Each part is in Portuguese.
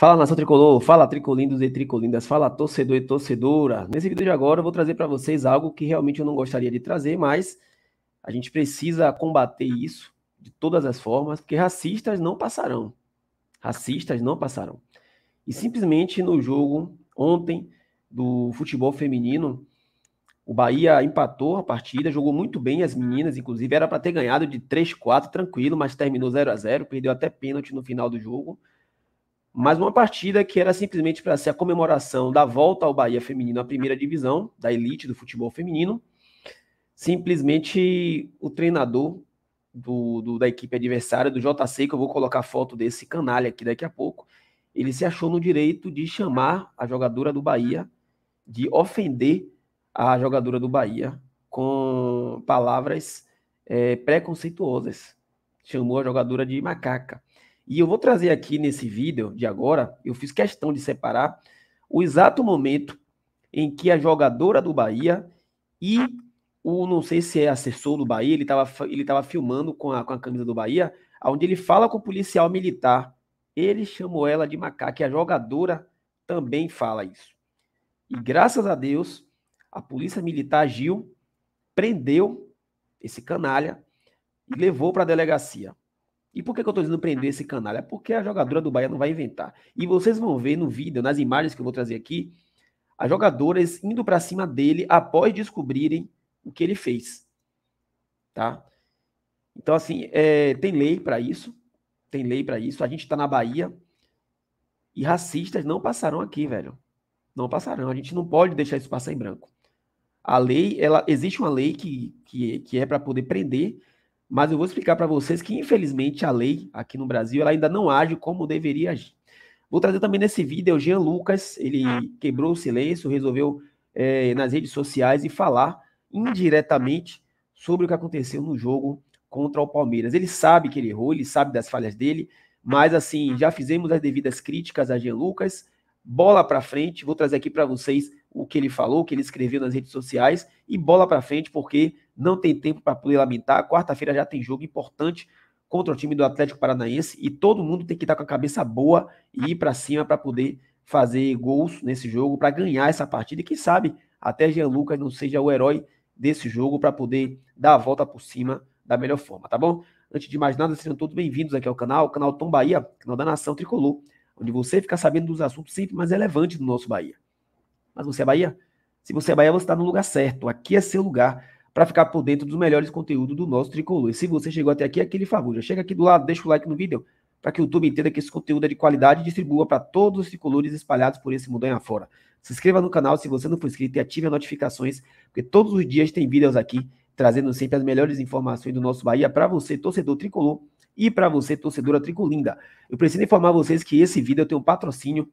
Fala nação tricolor, fala tricolindos e tricolindas, fala torcedor e torcedora. Nesse vídeo de agora eu vou trazer para vocês algo que realmente eu não gostaria de trazer, mas a gente precisa combater isso de todas as formas, porque racistas não passarão. Racistas não passarão. E simplesmente no jogo ontem do futebol feminino, o Bahia empatou a partida, jogou muito bem as meninas, inclusive era para ter ganhado de 3-4 tranquilo, mas terminou 0 a 0, perdeu até pênalti no final do jogo mas uma partida que era simplesmente para ser a comemoração da volta ao Bahia feminino à primeira divisão, da elite do futebol feminino. Simplesmente o treinador do, do, da equipe adversária, do JC, que eu vou colocar foto desse canalha aqui daqui a pouco, ele se achou no direito de chamar a jogadora do Bahia, de ofender a jogadora do Bahia com palavras é, preconceituosas. Chamou a jogadora de macaca. E eu vou trazer aqui nesse vídeo de agora, eu fiz questão de separar o exato momento em que a jogadora do Bahia e o não sei se é assessor do Bahia, ele estava ele tava filmando com a, com a camisa do Bahia, onde ele fala com o policial militar. Ele chamou ela de macaco, e a jogadora também fala isso. E graças a Deus, a polícia militar agiu, prendeu esse canalha e levou para a delegacia. E por que, que eu estou dizendo prender uhum. esse canal é Porque a jogadora do Bahia não vai inventar. E vocês vão ver no vídeo, nas imagens que eu vou trazer aqui, as jogadoras indo para cima dele após descobrirem o que ele fez. Tá? Então, assim, é, tem lei para isso. Tem lei para isso. A gente está na Bahia e racistas não passarão aqui, velho. Não passarão. A gente não pode deixar isso passar em branco. A lei, ela existe uma lei que, que, que é para poder prender mas eu vou explicar para vocês que, infelizmente, a lei aqui no Brasil ela ainda não age como deveria agir. Vou trazer também nesse vídeo o Jean Lucas, ele ah. quebrou o silêncio, resolveu é, nas redes sociais e falar indiretamente sobre o que aconteceu no jogo contra o Palmeiras. Ele sabe que ele errou, ele sabe das falhas dele, mas assim, já fizemos as devidas críticas a Jean Lucas, bola para frente, vou trazer aqui para vocês o que ele falou, o que ele escreveu nas redes sociais e bola para frente porque não tem tempo para poder lamentar. Quarta-feira já tem jogo importante contra o time do Atlético Paranaense e todo mundo tem que estar tá com a cabeça boa e ir para cima para poder fazer gols nesse jogo, para ganhar essa partida. E quem sabe até Jean Lucas não seja o herói desse jogo para poder dar a volta por cima da melhor forma, tá bom? Antes de mais nada, sejam todos bem-vindos aqui ao canal, canal Tom Bahia, canal da Nação Tricolor, onde você fica sabendo dos assuntos sempre mais relevantes do nosso Bahia. Mas você é Bahia? Se você é Bahia, você está no lugar certo. Aqui é seu lugar para ficar por dentro dos melhores conteúdos do nosso tricolor. E se você chegou até aqui, aquele favor, já chega aqui do lado, deixa o like no vídeo, para que o YouTube entenda que esse conteúdo é de qualidade e distribua para todos os tricolores espalhados por esse mundo aí afora. Se inscreva no canal se você não for inscrito e ative as notificações, porque todos os dias tem vídeos aqui trazendo sempre as melhores informações do nosso Bahia para você, torcedor tricolor, e para você, torcedora tricolinda. Eu preciso informar vocês que esse vídeo tem um patrocínio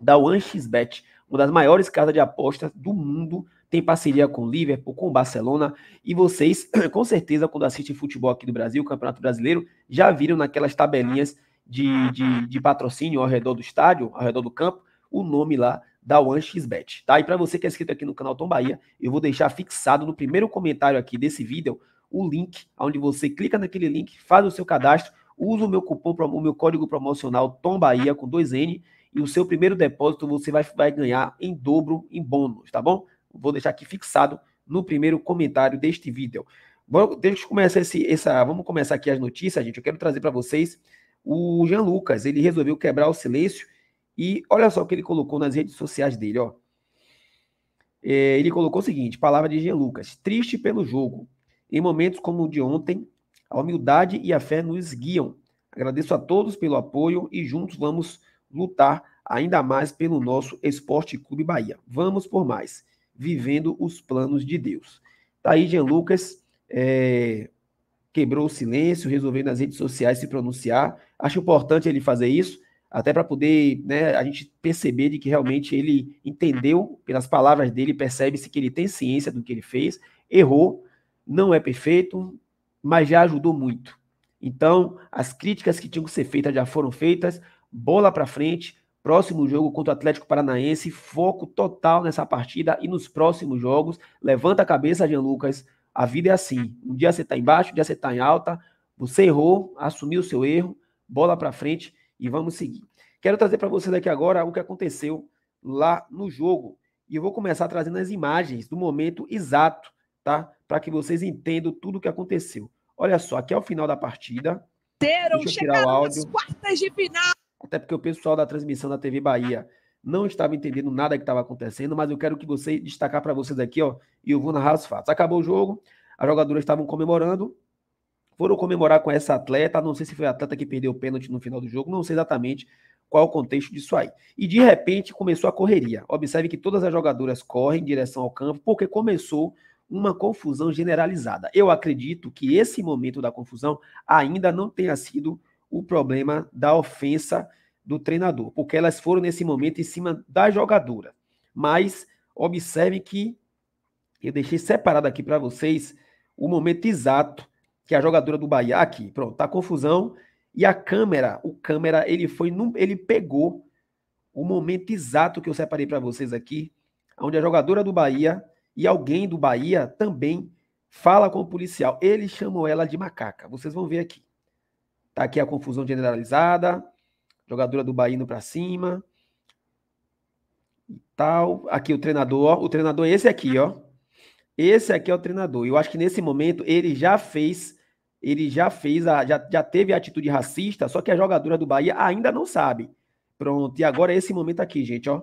da OneXBet, uma das maiores casas de apostas do mundo tem parceria com o Liverpool, com o Barcelona, e vocês, com certeza, quando assistem futebol aqui do Brasil, Campeonato Brasileiro, já viram naquelas tabelinhas de, de, de patrocínio ao redor do estádio, ao redor do campo, o nome lá da OneXBet, tá? E para você que é inscrito aqui no canal Tom Bahia, eu vou deixar fixado no primeiro comentário aqui desse vídeo o link, onde você clica naquele link, faz o seu cadastro, usa o meu cupom, o meu código promocional Tom Bahia com 2N e o seu primeiro depósito você vai, vai ganhar em dobro em bônus, tá bom? Vou deixar aqui fixado no primeiro comentário deste vídeo. Vamos, deixa eu começar esse, essa, vamos começar aqui as notícias, gente. Eu quero trazer para vocês o Jean Lucas. Ele resolveu quebrar o silêncio e olha só o que ele colocou nas redes sociais dele, ó. É, ele colocou o seguinte: palavra de Jean Lucas. Triste pelo jogo. Em momentos como o de ontem, a humildade e a fé nos guiam. Agradeço a todos pelo apoio e juntos vamos lutar ainda mais pelo nosso Esporte Clube Bahia. Vamos por mais vivendo os planos de Deus. Tá aí, Jean Lucas é, quebrou o silêncio, resolveu nas redes sociais se pronunciar. Acho importante ele fazer isso, até para poder né, a gente perceber de que realmente ele entendeu, pelas palavras dele, percebe-se que ele tem ciência do que ele fez, errou, não é perfeito, mas já ajudou muito. Então, as críticas que tinham que ser feitas já foram feitas, bola para frente, Próximo jogo contra o Atlético Paranaense, foco total nessa partida e nos próximos jogos. Levanta a cabeça, Jean Lucas. A vida é assim. Um dia você está embaixo, um dia você está em alta. Você errou, assumiu o seu erro, bola para frente e vamos seguir. Quero trazer para vocês aqui agora o que aconteceu lá no jogo. E eu vou começar trazendo as imagens do momento exato, tá? Para que vocês entendam tudo o que aconteceu. Olha só, aqui é o final da partida. Chegaram as quartas de final até porque o pessoal da transmissão da TV Bahia não estava entendendo nada que estava acontecendo, mas eu quero que você destacar para vocês aqui, ó, e eu vou narrar os fatos. Acabou o jogo, as jogadoras estavam comemorando, foram comemorar com essa atleta, não sei se foi a atleta que perdeu o pênalti no final do jogo, não sei exatamente qual o contexto disso aí. E de repente começou a correria. Observe que todas as jogadoras correm em direção ao campo, porque começou uma confusão generalizada. Eu acredito que esse momento da confusão ainda não tenha sido o problema da ofensa do treinador, porque elas foram nesse momento em cima da jogadora. Mas observe que eu deixei separado aqui para vocês o momento exato que a jogadora do Bahia aqui, pronto, tá confusão. E a câmera, o câmera, ele foi num, ele pegou o momento exato que eu separei para vocês aqui, onde a jogadora do Bahia e alguém do Bahia também fala com o policial. Eles chamam ela de macaca. Vocês vão ver aqui. Tá aqui a confusão generalizada jogadora do Bahia indo para cima. E tal. Aqui o treinador, ó. O treinador é esse aqui, ó. Esse aqui é o treinador. Eu acho que nesse momento ele já fez, ele já fez, a, já, já teve a atitude racista, só que a jogadora do Bahia ainda não sabe. Pronto, e agora é esse momento aqui, gente, ó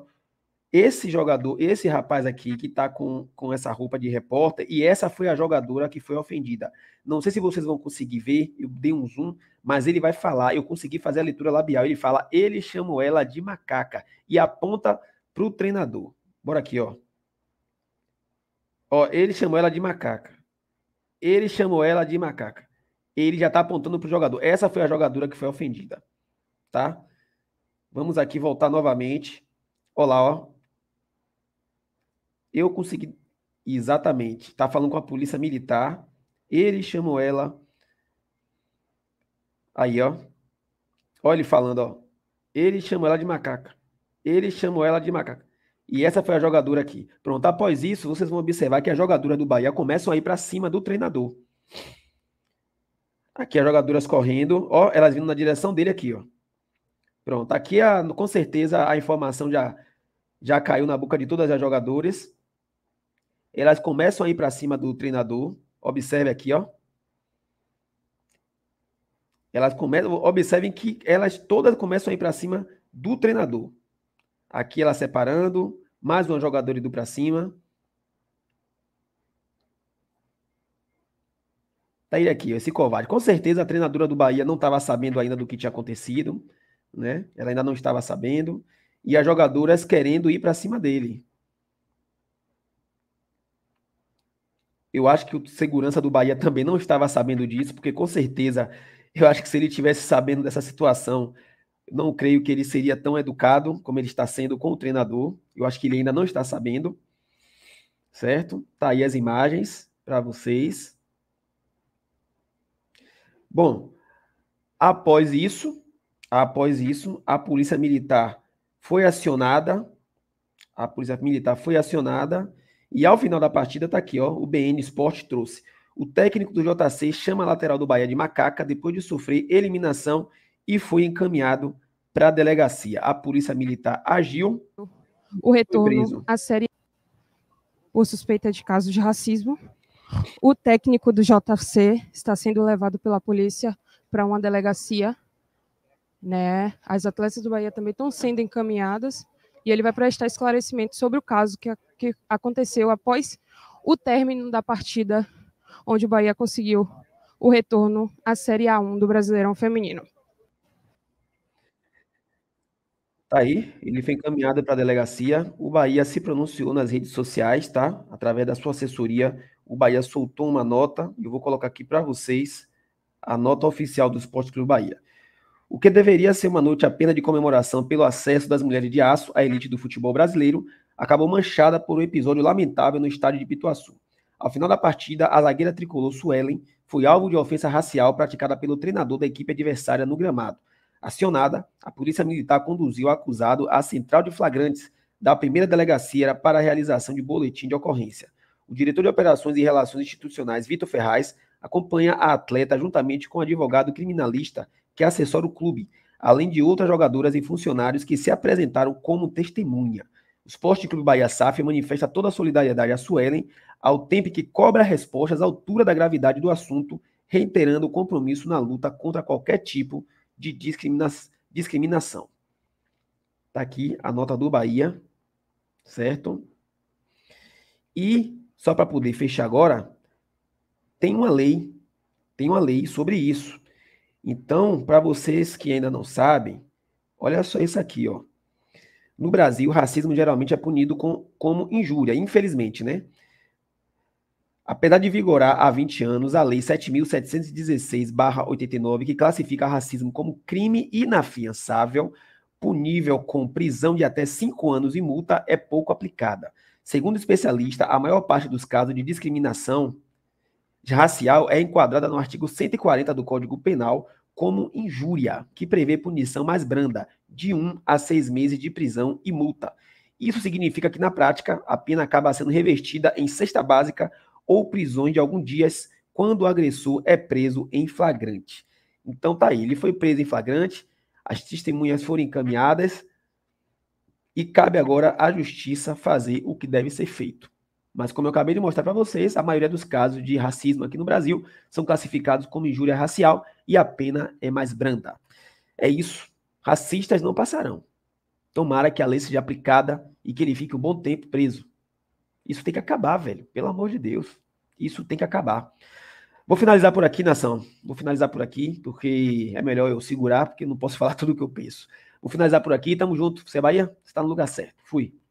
esse jogador, esse rapaz aqui que tá com, com essa roupa de repórter, e essa foi a jogadora que foi ofendida. Não sei se vocês vão conseguir ver, eu dei um zoom, mas ele vai falar, eu consegui fazer a leitura labial, ele fala, ele chamou ela de macaca e aponta pro treinador. Bora aqui, ó. Ó, ele chamou ela de macaca. Ele chamou ela de macaca. Ele já tá apontando pro jogador. Essa foi a jogadora que foi ofendida, tá? Vamos aqui voltar novamente. Olá, ó. Eu consegui. Exatamente. Tá falando com a polícia militar. Ele chamou ela. Aí, ó. Olha ele falando, ó. Ele chamou ela de macaca. Ele chamou ela de macaca. E essa foi a jogadora aqui. Pronto, após isso, vocês vão observar que a jogadora do Bahia começam a ir para cima do treinador. Aqui as jogadoras correndo, ó, elas vindo na direção dele aqui, ó. Pronto, aqui a, com certeza a informação já já caiu na boca de todas as jogadoras elas começam a ir para cima do treinador. Observe aqui, ó. Elas começam, observem que elas todas começam a ir para cima do treinador. Aqui ela separando, mais um jogador indo para cima. Tá ele aqui, ó, esse covarde. Com certeza a treinadora do Bahia não estava sabendo ainda do que tinha acontecido, né? Ela ainda não estava sabendo. E as jogadoras querendo ir para cima dele. Eu acho que o segurança do Bahia também não estava sabendo disso, porque com certeza eu acho que se ele tivesse sabendo dessa situação, não creio que ele seria tão educado como ele está sendo com o treinador. Eu acho que ele ainda não está sabendo. Certo? Tá aí as imagens para vocês. Bom, após isso, após isso, a polícia militar foi acionada. A polícia militar foi acionada e ao final da partida tá aqui, ó, o BN Esporte trouxe. O técnico do JC chama a lateral do Bahia de macaca depois de sofrer eliminação e foi encaminhado para a delegacia. A polícia militar agiu. O retorno à série por suspeita de casos de racismo. O técnico do JC está sendo levado pela polícia para uma delegacia. Né? As atletas do Bahia também estão sendo encaminhadas e ele vai prestar esclarecimento sobre o caso que, que aconteceu após o término da partida, onde o Bahia conseguiu o retorno à Série A1 do Brasileirão Feminino. Tá aí, ele foi encaminhado para a delegacia. O Bahia se pronunciou nas redes sociais, tá? Através da sua assessoria, o Bahia soltou uma nota, e eu vou colocar aqui para vocês a nota oficial do Esporte Clube Bahia. O que deveria ser uma noite apenas de comemoração pelo acesso das mulheres de aço à elite do futebol brasileiro acabou manchada por um episódio lamentável no estádio de Pituaçu. Ao final da partida, a zagueira tricolor Suelen foi alvo de ofensa racial praticada pelo treinador da equipe adversária no gramado. Acionada, a polícia militar conduziu o acusado à central de flagrantes da primeira delegacia para a realização de boletim de ocorrência. O diretor de operações e relações institucionais, Vitor Ferraz, acompanha a atleta juntamente com o advogado criminalista que assessora o clube, além de outras jogadoras e funcionários que se apresentaram como testemunha. O Esporte Clube Bahia SAF manifesta toda a solidariedade a Suelen, ao tempo que cobra respostas à altura da gravidade do assunto, reiterando o compromisso na luta contra qualquer tipo de discrimina discriminação. Está aqui a nota do Bahia, certo? E, só para poder fechar agora, tem uma lei, tem uma lei sobre isso. Então, para vocês que ainda não sabem, olha só isso aqui, ó. No Brasil, racismo geralmente é punido com, como injúria, infelizmente, né? Apesar de vigorar há 20 anos a Lei 7.716-89, que classifica racismo como crime inafiançável, punível com prisão de até 5 anos e multa, é pouco aplicada. Segundo especialista, a maior parte dos casos de discriminação racial é enquadrada no artigo 140 do Código Penal como injúria, que prevê punição mais branda, de um a seis meses de prisão e multa. Isso significa que, na prática, a pena acaba sendo revertida em cesta básica ou prisões de alguns dias quando o agressor é preso em flagrante. Então tá aí, ele foi preso em flagrante, as testemunhas foram encaminhadas e cabe agora à justiça fazer o que deve ser feito. Mas, como eu acabei de mostrar para vocês, a maioria dos casos de racismo aqui no Brasil são classificados como injúria racial e a pena é mais branda. É isso. Racistas não passarão. Tomara que a lei seja aplicada e que ele fique um bom tempo preso. Isso tem que acabar, velho. Pelo amor de Deus. Isso tem que acabar. Vou finalizar por aqui, nação. Vou finalizar por aqui, porque é melhor eu segurar, porque não posso falar tudo o que eu penso. Vou finalizar por aqui. Tamo junto. Você é Bahia? Você tá no lugar certo. Fui.